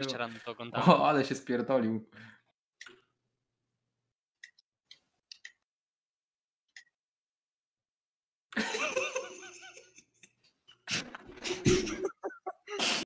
Jeszcze no. rano to oglądałem. O, ale się spierdolił.